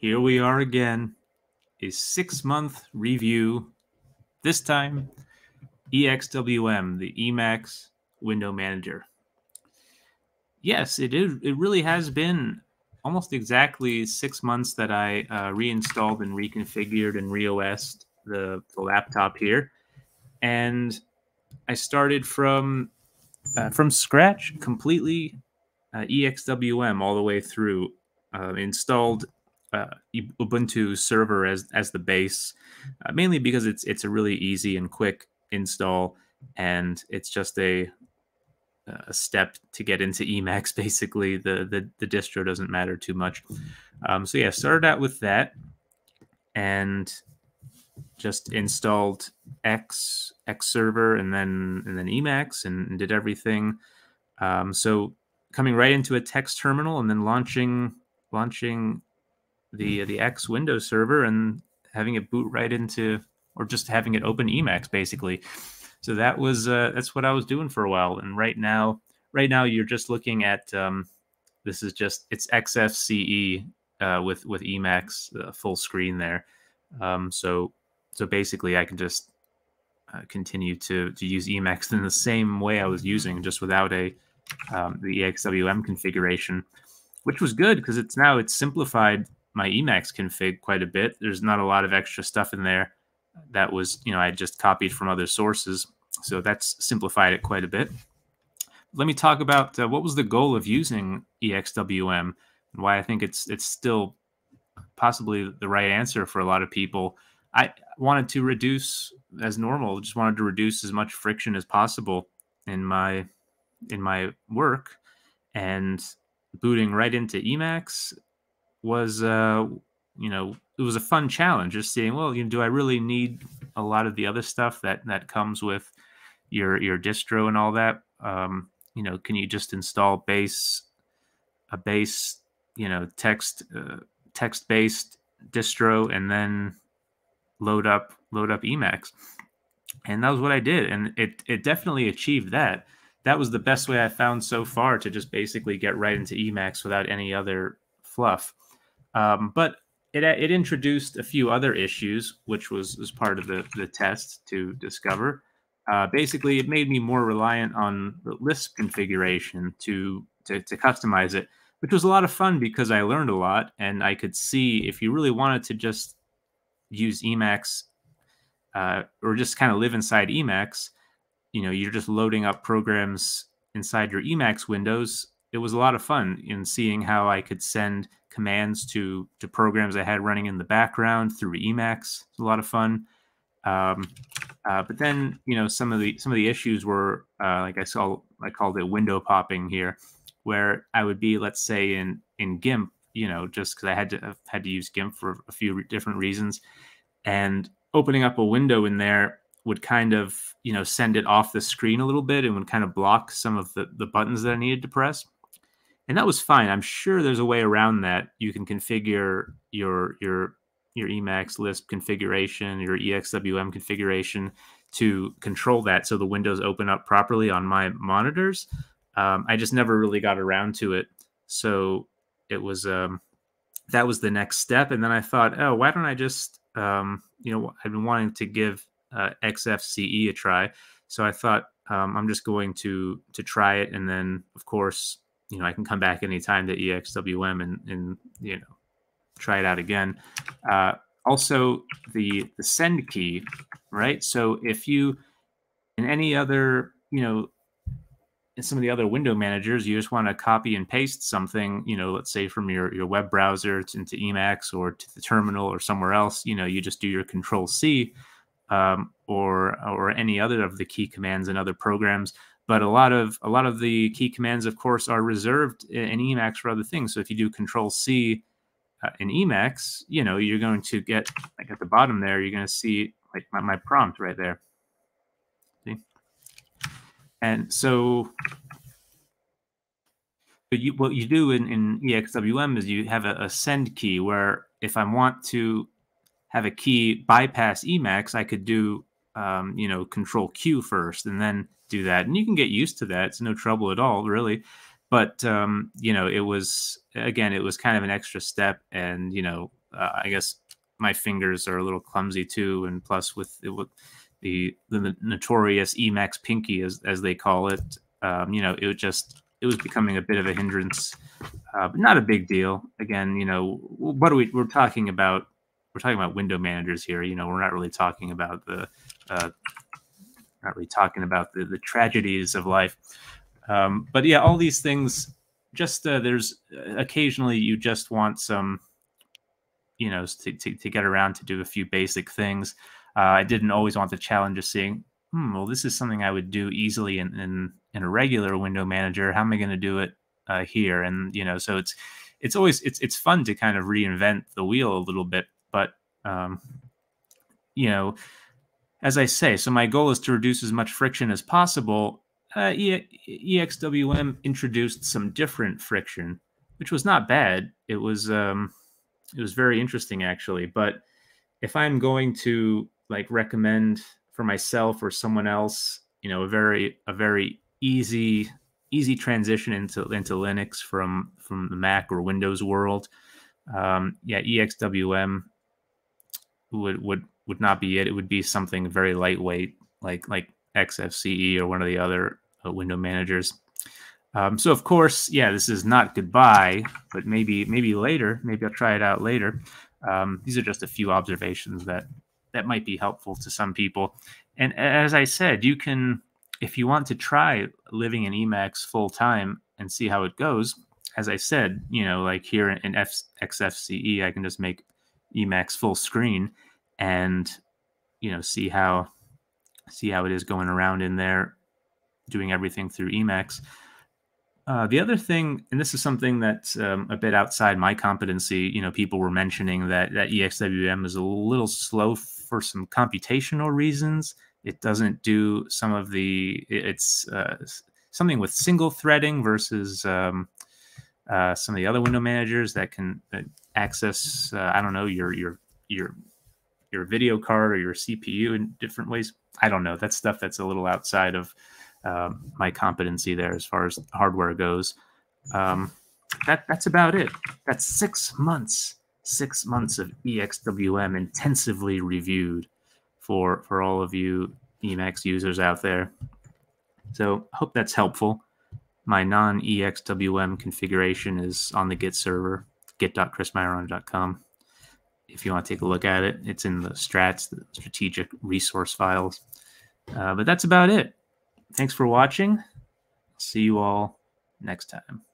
here we are again. A six month review. This time, EXWM, the Emacs Window Manager. Yes, it is. It really has been almost exactly six months that I uh, reinstalled and reconfigured and reOSed the, the laptop here, and I started from uh, from scratch completely, uh, EXWM all the way through. Uh, installed uh, Ubuntu server as as the base, uh, mainly because it's it's a really easy and quick install, and it's just a a step to get into Emacs. Basically, the the, the distro doesn't matter too much. Um, so yeah, started out with that, and just installed X X server and then and then Emacs and, and did everything. Um, so coming right into a text terminal and then launching launching the hmm. the X Windows server and having it boot right into or just having it open Emacs basically. So that was uh, that's what I was doing for a while. And right now, right now you're just looking at um, this is just it's XFCE uh, with with Emacs uh, full screen there. Um, so so basically, I can just uh, continue to to use Emacs in the same way I was using, just without a um, the EXWM configuration, which was good because it's now it's simplified my Emacs config quite a bit. There's not a lot of extra stuff in there that was, you know, I just copied from other sources. So that's simplified it quite a bit. Let me talk about uh, what was the goal of using EXWM and why I think it's it's still possibly the right answer for a lot of people. I wanted to reduce as normal, just wanted to reduce as much friction as possible in my in my work and booting right into Emacs was uh, you know it was a fun challenge just seeing well you know, do i really need a lot of the other stuff that that comes with your your distro and all that um, you know can you just install base a base you know text uh, text based distro and then load up load up emacs and that was what i did and it it definitely achieved that that was the best way i found so far to just basically get right into emacs without any other fluff um, but it, it introduced a few other issues, which was, was part of the, the test to discover. Uh, basically, it made me more reliant on the Lisp configuration to, to, to customize it, which was a lot of fun because I learned a lot and I could see if you really wanted to just use Emacs uh, or just kind of live inside Emacs, you know, you're just loading up programs inside your Emacs windows it was a lot of fun in seeing how I could send commands to to programs I had running in the background through Emacs. It's a lot of fun. Um, uh, but then you know some of the some of the issues were uh, like I saw I called it window popping here, where I would be let's say in in GIMP, you know, just because I had to I've had to use GIMP for a few different reasons, and opening up a window in there would kind of you know send it off the screen a little bit and would kind of block some of the the buttons that I needed to press and that was fine. I'm sure there's a way around that. You can configure your your your Emacs Lisp configuration, your EXWM configuration to control that so the windows open up properly on my monitors. Um, I just never really got around to it, so it was um, that was the next step. And then I thought, oh, why don't I just um, you know I've been wanting to give uh, XFCE a try, so I thought um, I'm just going to to try it, and then of course you know, I can come back anytime to EXWM and, and you know, try it out again. Uh, also, the the send key, right? So if you in any other, you know, in some of the other window managers, you just want to copy and paste something, you know, let's say from your, your web browser to, into Emacs or to the terminal or somewhere else, you know, you just do your control C um, or, or any other of the key commands in other programs but a lot of a lot of the key commands of course are reserved in emacs for other things so if you do control c uh, in emacs you know you're going to get like at the bottom there you're going to see like my, my prompt right there see and so you, what you do in, in exwm is you have a, a send key where if i want to have a key bypass emacs i could do um, you know control q first and then do that, and you can get used to that. It's no trouble at all, really. But um, you know, it was again, it was kind of an extra step, and you know, uh, I guess my fingers are a little clumsy too, and plus with it the the notorious Emacs pinky as as they call it. Um, you know, it was just it was becoming a bit of a hindrance, uh, but not a big deal. Again, you know, what are we we're talking about? We're talking about window managers here. You know, we're not really talking about the uh, not really talking about the, the tragedies of life. Um, but yeah, all these things. Just uh, there's uh, occasionally you just want some, you know, to, to, to, get around to do a few basic things. Uh, I didn't always want the challenge of seeing, hmm, well, this is something I would do easily in in, in a regular window manager. How am I going to do it uh, here? And you know, so it's it's always it's it's fun to kind of reinvent the wheel a little bit, but um, you know as I say, so my goal is to reduce as much friction as possible. Uh, e EXWM introduced some different friction, which was not bad. It was um, it was very interesting actually. But if I'm going to like recommend for myself or someone else, you know, a very a very easy easy transition into into Linux from from the Mac or Windows world, um, yeah, EXWM would would would not be it. It would be something very lightweight, like like XFCE or one of the other uh, window managers. Um, so of course, yeah, this is not goodbye, but maybe maybe later, maybe I'll try it out later. Um, these are just a few observations that that might be helpful to some people. And as I said, you can if you want to try living in Emacs full time and see how it goes. As I said, you know, like here in, F- XFCE, I can just make Emacs full screen and you know see how see how it is going around in there, doing everything through Emacs. Uh, the other thing, and this is something that's um, a bit outside my competency, you know, people were mentioning that that EXWM is a little slow for some computational reasons. It doesn't do some of the it's uh, something with single threading versus um, uh, some of the other window managers that can access uh, I don't know your your your your video card or your CPU in different ways. I don't know. That's stuff that's a little outside of um, my competency there as far as hardware goes. Um, that that's about it. That's six months, six months of EXWM intensively reviewed for for all of you Emacs users out there. So hope that's helpful. My non-EXWM configuration is on the Git server, git.chrismyron.com if you want to take a look at it. It's in the strats, the strategic resource files. Uh, but that's about it. Thanks for watching. See you all next time.